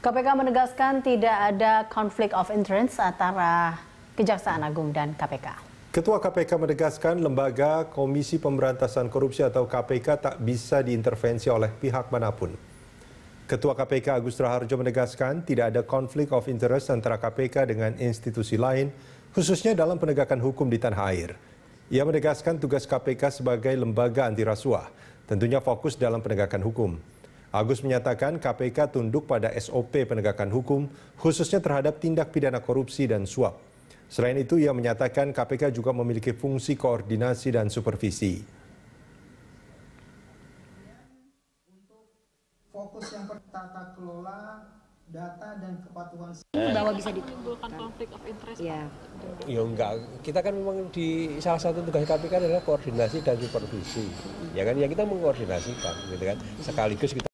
KPK menegaskan tidak ada konflik of interest antara Kejaksaan Agung dan KPK. Ketua KPK menegaskan lembaga Komisi Pemberantasan Korupsi atau KPK tak bisa diintervensi oleh pihak manapun. Ketua KPK Agus Raharjo menegaskan tidak ada konflik of interest antara KPK dengan institusi lain, khususnya dalam penegakan hukum di tanah air. Ia menegaskan tugas KPK sebagai lembaga anti rasuah, tentunya fokus dalam penegakan hukum. Agus menyatakan KPK tunduk pada SOP penegakan hukum, khususnya terhadap tindak pidana korupsi dan suap. Selain itu, ia menyatakan KPK juga memiliki fungsi koordinasi dan supervisi. Fokus yang pertata kelola data dan kepatuhan bahwa bisa ditimbulkan konflik of interest ya ya enggak kita kan memang di salah satu tugas KPK adalah koordinasi dan supervisi ya kan ya kita mengkoordinasikan gitu kan sekaligus kita